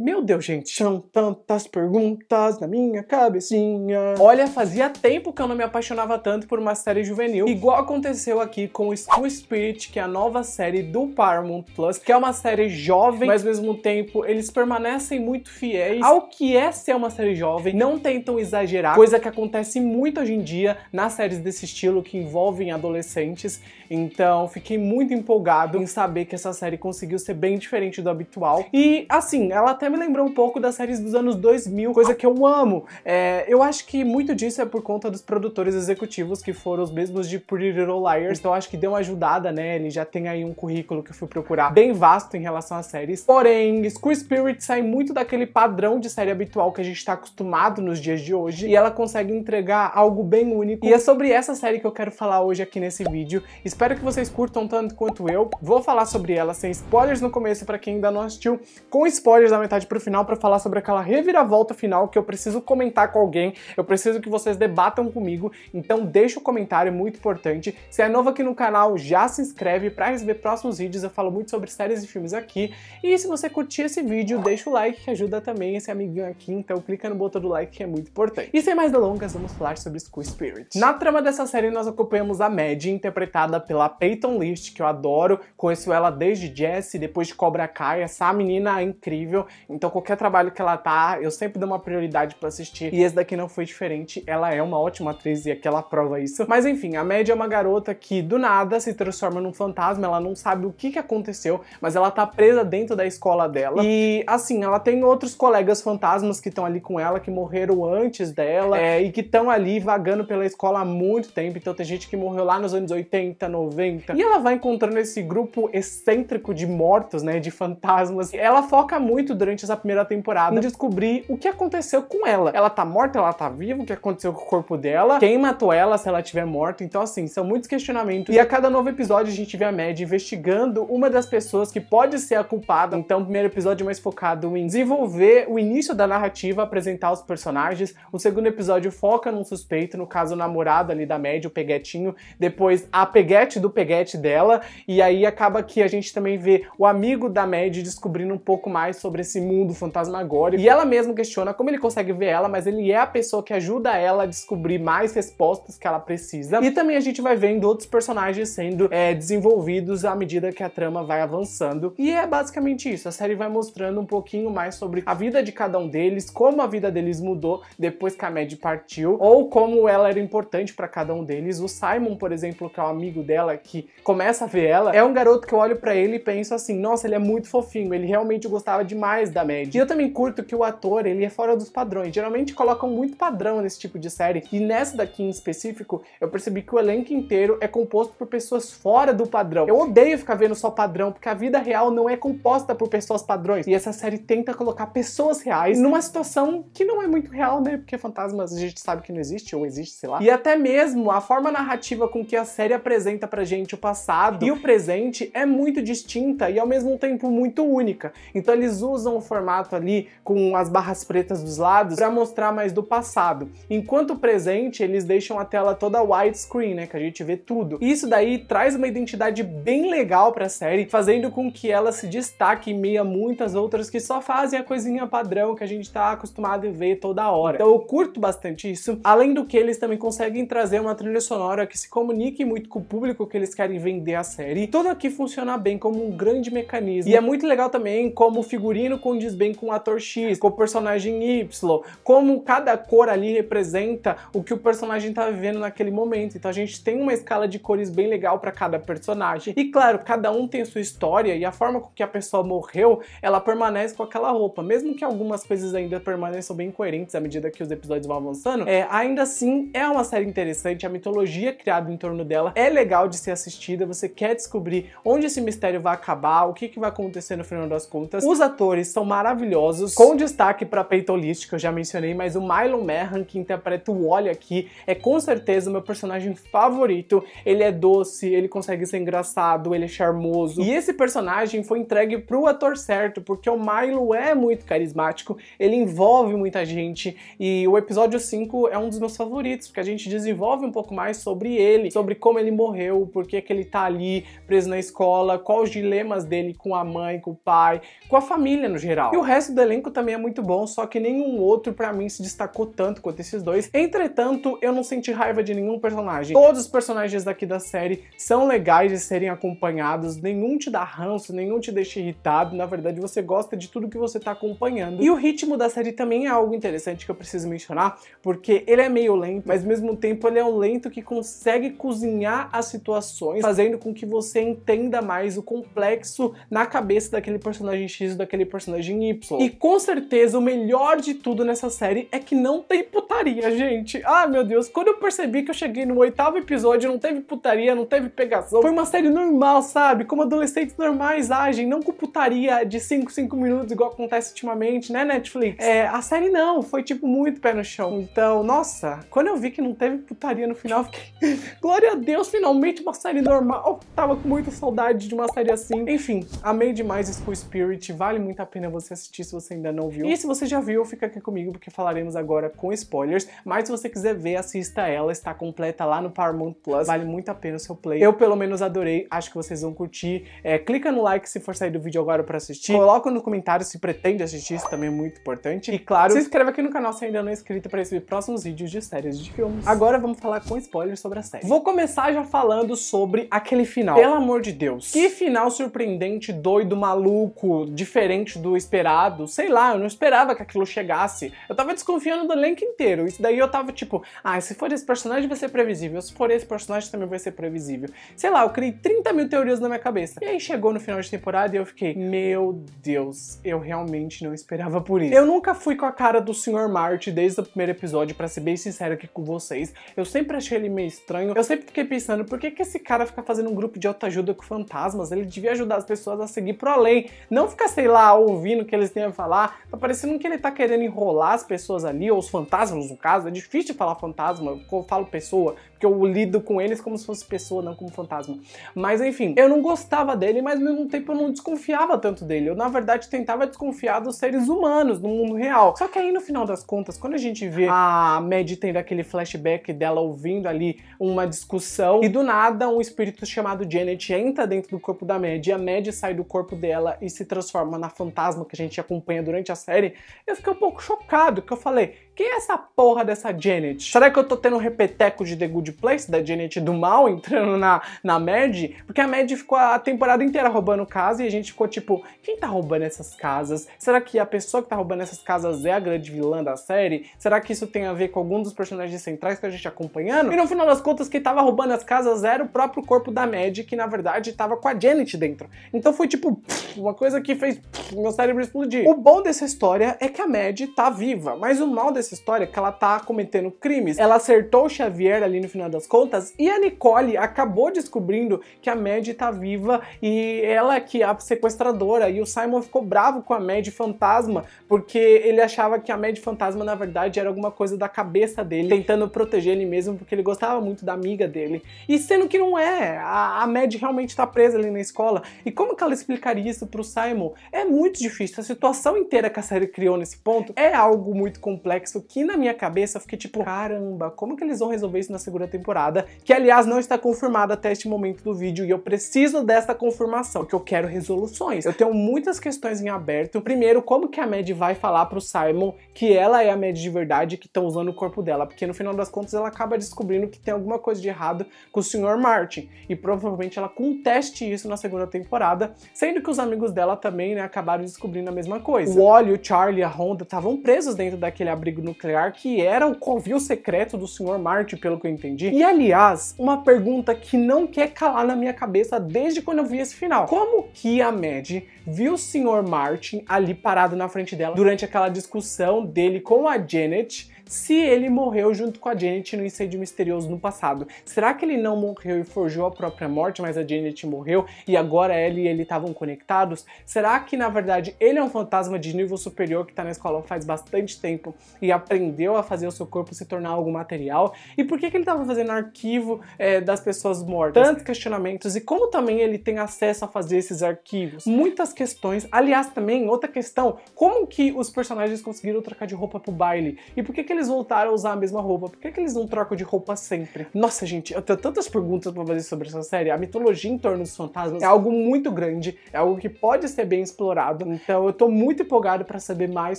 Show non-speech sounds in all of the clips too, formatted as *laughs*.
Meu Deus, gente, são tantas perguntas na minha cabecinha. Olha, fazia tempo que eu não me apaixonava tanto por uma série juvenil, igual aconteceu aqui com School Spirit, que é a nova série do Paramount Plus, que é uma série jovem, mas ao mesmo tempo eles permanecem muito fiéis ao que é ser uma série jovem, não tentam exagerar, coisa que acontece muito hoje em dia nas séries desse estilo que envolvem adolescentes. Então, fiquei muito empolgado em saber que essa série conseguiu ser bem diferente do habitual. E assim, ela até me lembrou um pouco das séries dos anos 2000, coisa que eu amo. É, eu acho que muito disso é por conta dos produtores executivos, que foram os mesmos de Pretty Little Liars, então acho que deu uma ajudada, né? Ele já tem aí um currículo que eu fui procurar bem vasto em relação às séries. Porém, School Spirit sai muito daquele padrão de série habitual que a gente tá acostumado nos dias de hoje, e ela consegue entregar algo bem único. E é sobre essa série que eu quero falar hoje aqui nesse vídeo. Espero que vocês curtam tanto quanto eu. Vou falar sobre ela sem spoilers no começo para quem ainda não assistiu, com spoilers na metade metade pro final para falar sobre aquela reviravolta final que eu preciso comentar com alguém, eu preciso que vocês debatam comigo, então deixa o um comentário, é muito importante. Se é novo aqui no canal, já se inscreve para receber próximos vídeos, eu falo muito sobre séries e filmes aqui. E se você curtir esse vídeo, deixa o like que ajuda também esse amiguinho aqui, então clica no botão do like que é muito importante. E sem mais delongas, vamos falar sobre School Spirit. Na trama dessa série nós acompanhamos a Maddie, interpretada pela Peyton List, que eu adoro, conheço ela desde Jesse, depois de Cobra Kai, essa menina é incrível, então qualquer trabalho que ela tá, eu sempre dou uma prioridade para assistir. E esse daqui não foi diferente. Ela é uma ótima atriz e aqui ela prova isso. Mas enfim, a média é uma garota que do nada se transforma num fantasma, ela não sabe o que, que aconteceu, mas ela tá presa dentro da escola dela. E assim, ela tem outros colegas fantasmas que estão ali com ela, que morreram antes dela é, e que estão ali vagando pela escola há muito tempo. Então tem gente que morreu lá nos anos 80, 90. E ela vai encontrando esse grupo excêntrico de mortos, né? De fantasmas. Ela foca muito durante durante essa primeira temporada descobrir o que aconteceu com ela. Ela tá morta, ela tá viva, o que aconteceu com o corpo dela, quem matou ela se ela tiver morta. Então, assim, são muitos questionamentos. E a cada novo episódio a gente vê a Maddie investigando uma das pessoas que pode ser a culpada. Então, o primeiro episódio é mais focado em desenvolver o início da narrativa, apresentar os personagens. O segundo episódio foca num suspeito, no caso, o namorado ali da Maddie, o Peguetinho. Depois, a Peguete do Peguete dela. E aí acaba que a gente também vê o amigo da Maddie descobrindo um pouco mais sobre esse desse mundo fantasmagórico. E ela mesma questiona como ele consegue ver ela, mas ele é a pessoa que ajuda ela a descobrir mais respostas que ela precisa. E também a gente vai vendo outros personagens sendo é, desenvolvidos à medida que a trama vai avançando. E é basicamente isso. A série vai mostrando um pouquinho mais sobre a vida de cada um deles, como a vida deles mudou depois que a Mad partiu, ou como ela era importante para cada um deles. O Simon, por exemplo, que é o um amigo dela que começa a ver ela, é um garoto que eu olho para ele e penso assim: nossa, ele é muito fofinho, ele realmente gostava demais mais da média. E eu também curto que o ator, ele é fora dos padrões. Geralmente colocam muito padrão nesse tipo de série. E nessa daqui em específico, eu percebi que o elenco inteiro é composto por pessoas fora do padrão. Eu odeio ficar vendo só padrão, porque a vida real não é composta por pessoas padrões. E essa série tenta colocar pessoas reais numa situação que não é muito real, né? Porque fantasmas a gente sabe que não existe, ou existe, sei lá. E até mesmo a forma narrativa com que a série apresenta pra gente o passado e o presente é muito distinta e ao mesmo tempo muito única. Então eles usam formato ali com as barras pretas dos lados para mostrar mais do passado. Enquanto o presente, eles deixam a tela toda widescreen, né, que a gente vê tudo. E isso daí traz uma identidade bem legal para a série, fazendo com que ela se destaque em meio a muitas outras que só fazem a coisinha padrão que a gente tá acostumado a ver toda hora. Então eu curto bastante isso. Além do que, eles também conseguem trazer uma trilha sonora que se comunique muito com o público que eles querem vender a série. E tudo aqui funciona bem como um grande mecanismo. E é muito legal também como o figurino condiz bem com o ator X, com o personagem Y, como cada cor ali representa o que o personagem tá vivendo naquele momento. Então a gente tem uma escala de cores bem legal para cada personagem. E claro, cada um tem sua história e a forma com que a pessoa morreu, ela permanece com aquela roupa. Mesmo que algumas coisas ainda permaneçam bem coerentes à medida que os episódios vão avançando, é, ainda assim é uma série interessante, a mitologia criada em torno dela é legal de ser assistida, você quer descobrir onde esse mistério vai acabar, o que, que vai acontecer no final das contas. Os atores são maravilhosos, com destaque para Peito que eu já mencionei, mas o Mylon Merhan, que interpreta o Wally aqui, é com certeza o meu personagem favorito. Ele é doce, ele consegue ser engraçado, ele é charmoso. E esse personagem foi entregue pro ator certo, porque o Milo é muito carismático, ele envolve muita gente, e o episódio 5 é um dos meus favoritos, porque a gente desenvolve um pouco mais sobre ele, sobre como ele morreu, por que, que ele tá ali preso na escola, quais os dilemas dele com a mãe, com o pai, com a família no geral. E o resto do elenco também é muito bom, só que nenhum outro para mim se destacou tanto quanto esses dois. Entretanto, eu não senti raiva de nenhum personagem. Todos os personagens daqui da série são legais de serem acompanhados, nenhum te dá ranço, nenhum te deixa irritado. Na verdade, você gosta de tudo que você tá acompanhando. E o ritmo da série também é algo interessante que eu preciso mencionar, porque ele é meio lento, mas ao mesmo tempo ele é um lento que consegue cozinhar as situações, fazendo com que você entenda mais o complexo na cabeça daquele personagem X, daquele personagem personagem Y. E com certeza o melhor de tudo nessa série é que não tem putaria, gente. Ah, meu Deus, quando eu percebi que eu cheguei no oitavo episódio, não teve putaria, não teve pegação. Foi uma série normal, sabe? Como adolescentes normais agem, não com putaria de 5, 5 minutos, igual acontece ultimamente, né, Netflix? É, a série não, foi tipo muito pé no chão. Então, nossa, quando eu vi que não teve putaria no final, fiquei. *laughs* Glória a Deus, finalmente uma série normal. tava com muita saudade de uma série assim. Enfim, amei demais School Spirit, vale muito a pena pena você assistir se você ainda não viu. E se você já viu, fica aqui comigo porque falaremos agora com spoilers. Mas se você quiser ver, assista ela, está completa lá no Paramount Plus. Vale muito a pena o seu play. Eu pelo menos adorei, acho que vocês vão curtir. É, clica no like se for sair do vídeo agora para assistir. Coloca no comentário se pretende assistir, isso também é muito importante. E claro, se inscreve aqui no canal se ainda não é inscrito para receber próximos vídeos de séries de filmes. Agora vamos falar com spoilers sobre a série. Vou começar já falando sobre aquele final. Pelo amor de Deus. Que final surpreendente, doido, maluco, diferente do do esperado. Sei lá, eu não esperava que aquilo chegasse. Eu tava desconfiando do elenco inteiro. Isso daí eu tava tipo, ah, se for esse personagem vai ser previsível. Se for esse personagem também vai ser previsível. Sei lá, eu criei 30 mil teorias na minha cabeça. E aí chegou no final de temporada e eu fiquei, meu Deus, eu realmente não esperava por isso. Eu nunca fui com a cara do Sr. Marte desde o primeiro episódio, para ser bem sincero aqui com vocês. Eu sempre achei ele meio estranho. Eu sempre fiquei pensando, por que, que esse cara fica fazendo um grupo de autoajuda com fantasmas? Ele devia ajudar as pessoas a seguir pro além. Não ficar, sei lá, ouvindo ouvindo o que eles têm a falar. Tá parecendo que ele tá querendo enrolar as pessoas ali, ou os fantasmas no caso. É difícil falar fantasma, eu falo pessoa, porque eu lido com eles como se fosse pessoa, não como fantasma. Mas enfim, eu não gostava dele, mas ao mesmo tempo eu não desconfiava tanto dele. Eu, na verdade, tentava desconfiar dos seres humanos no mundo real. Só que aí, no final das contas, quando a gente vê a Mad tendo aquele flashback dela ouvindo ali uma discussão, e do nada um espírito chamado Janet entra dentro do corpo da e a Mad sai do corpo dela e se transforma na fantasma fantasma que a gente acompanha durante a série, eu fiquei um pouco chocado, que eu falei, quem é essa porra dessa Janet? Será que eu tô tendo um repeteco de The Good Place, da Janet do mal, *laughs* entrando na, na Mad? Porque a Mad ficou a temporada inteira roubando casa e a gente ficou tipo, quem tá roubando essas casas? Será que a pessoa que tá roubando essas casas é a grande vilã da série? Será que isso tem a ver com algum dos personagens centrais que a gente tá acompanhando? E no final das contas, quem tava roubando as casas era o próprio corpo da Mad, que na verdade tava com a Janet dentro. Então foi tipo, uma coisa que fez meu cérebro explodir. O bom dessa história é que a Mad tá viva, mas o mal dessa dessa história que ela tá cometendo crimes. Ela acertou o Xavier ali no final das contas e a Nicole acabou descobrindo que a Mad tá viva e ela que é a sequestradora e o Simon ficou bravo com a Mad fantasma porque ele achava que a Mad fantasma na verdade era alguma coisa da cabeça dele, tentando proteger ele mesmo porque ele gostava muito da amiga dele. E sendo que não é, a, a realmente tá presa ali na escola. E como que ela explicaria isso pro Simon? É muito difícil. A situação inteira que a série criou nesse ponto é algo muito complexo isso que na minha cabeça eu fiquei tipo, caramba, como que eles vão resolver isso na segunda temporada? Que aliás não está confirmada até este momento do vídeo e eu preciso dessa confirmação, que eu quero resoluções. Eu tenho muitas questões em aberto. Primeiro, como que a Mad vai falar pro Simon que ela é a Mad de verdade que estão usando o corpo dela? Porque no final das contas ela acaba descobrindo que tem alguma coisa de errado com o Sr. Martin e provavelmente ela conteste isso na segunda temporada, sendo que os amigos dela também, né, acabaram descobrindo a mesma coisa. O Wally, o Charlie, a Honda estavam presos dentro daquele abrigo nuclear que era o covil secreto do Sr. Marte, pelo que eu entendi. E aliás, uma pergunta que não quer calar na minha cabeça desde quando eu vi esse final. Como que a Mad viu o Sr. Martin ali parado na frente dela durante aquela discussão dele com a Janet? se ele morreu junto com a Janet no incêndio misterioso no passado. Será que ele não morreu e forjou a própria morte, mas a Janet morreu e agora ela e ele estavam conectados? Será que na verdade ele é um fantasma de nível superior que está na escola faz bastante tempo e aprendeu a fazer o seu corpo se tornar algo material? E por que, que ele estava fazendo arquivo é, das pessoas mortas? Tantos questionamentos e como também ele tem acesso a fazer esses arquivos? Muitas questões. Aliás, também outra questão: como que os personagens conseguiram trocar de roupa pro baile? E por que, que eles voltaram a usar a mesma roupa? Por que, que eles não trocam de roupa sempre? Nossa, gente, eu tenho tantas perguntas para fazer sobre essa série. A mitologia em torno dos fantasmas é algo muito grande, é algo que pode ser bem explorado. Então eu tô muito empolgado para saber mais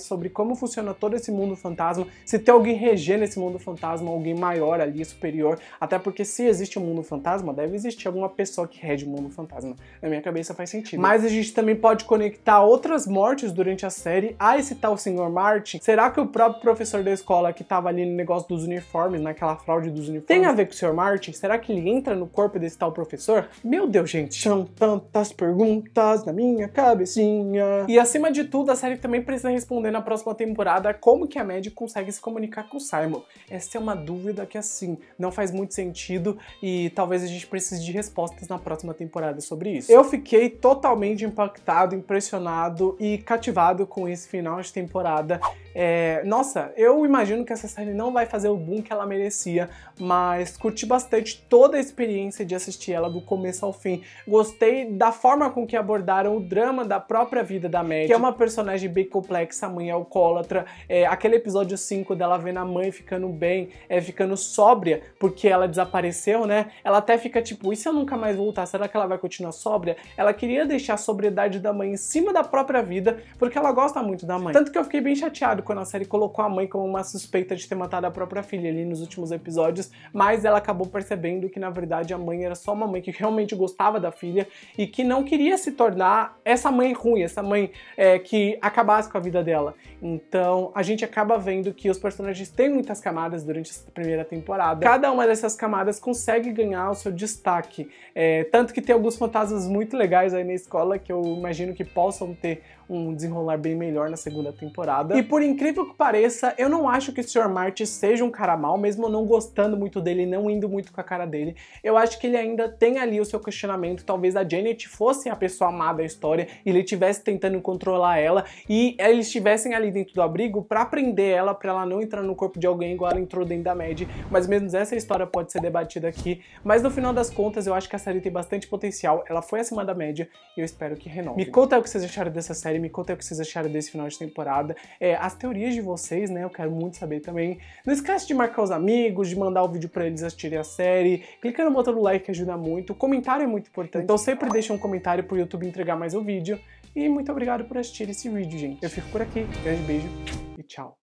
sobre como funciona todo esse mundo fantasma, se tem alguém regendo esse mundo fantasma, alguém maior ali, superior. Até porque se existe um mundo fantasma, deve existir alguma pessoa que rege o mundo fantasma. Na minha cabeça faz sentido. Mas a gente também pode conectar outras mortes durante a série a ah, esse tal Senhor Martin. Será que o próprio professor da escola que tava ali no negócio dos uniformes, naquela fraude dos uniformes, tem a ver com o Sr. Martin? Será que ele entra no corpo desse tal professor? Meu Deus, gente, são tantas perguntas na minha cabecinha. E acima de tudo, a série também precisa responder na próxima temporada como que a Maddie consegue se comunicar com o Simon. Essa é uma dúvida que, assim, não faz muito sentido e talvez a gente precise de respostas na próxima temporada sobre isso. Eu fiquei totalmente impactado, impressionado e cativado com esse final de temporada. É, nossa, eu imagino que essa série não vai fazer o boom que ela merecia, mas curti bastante toda a experiência de assistir ela do começo ao fim. Gostei da forma com que abordaram o drama da própria vida da Maddie, que é uma personagem bem complexa, a mãe alcoólatra. É, aquele episódio 5 dela vendo a mãe ficando bem, é, ficando sóbria, porque ela desapareceu, né? Ela até fica tipo, e se eu nunca mais voltar, será que ela vai continuar sóbria? Ela queria deixar a sobriedade da mãe em cima da própria vida, porque ela gosta muito da mãe. Tanto que eu fiquei bem chateado quando a série colocou a mãe como uma suspeita de ter matado a própria filha ali nos últimos episódios, mas ela acabou percebendo que na verdade a mãe era só uma mãe que realmente gostava da filha e que não queria se tornar essa mãe ruim, essa mãe é, que acabasse com a vida dela. Então a gente acaba vendo que os personagens têm muitas camadas durante essa primeira temporada. Cada uma dessas camadas consegue ganhar o seu destaque. É, tanto que tem alguns fantasmas muito legais aí na escola que eu imagino que possam ter um desenrolar bem melhor na segunda temporada. E por incrível que pareça, eu não acho que o Sr. Marty seja um cara mal, mesmo não gostando muito dele, não indo muito com a cara dele. Eu acho que ele ainda tem ali o seu questionamento. Talvez a Janet fosse a pessoa amada da história e ele estivesse tentando controlar ela e eles estivessem ali dentro do abrigo para prender ela, para ela não entrar no corpo de alguém igual ela entrou dentro da Mad. Mas mesmo essa história pode ser debatida aqui. Mas no final das contas, eu acho que a série tem bastante potencial. Ela foi acima da média e eu espero que renove. Me conta o que vocês acharam dessa série me contem o que vocês acharam desse final de temporada, é, as teorias de vocês, né? Eu quero muito saber também. Não esquece de marcar os amigos, de mandar o vídeo para eles assistirem a série, clica no botão do like ajuda muito, o comentário é muito importante, então sempre deixa um comentário pro YouTube entregar mais o vídeo. E muito obrigado por assistir esse vídeo, gente. Eu fico por aqui, grande beijo e tchau.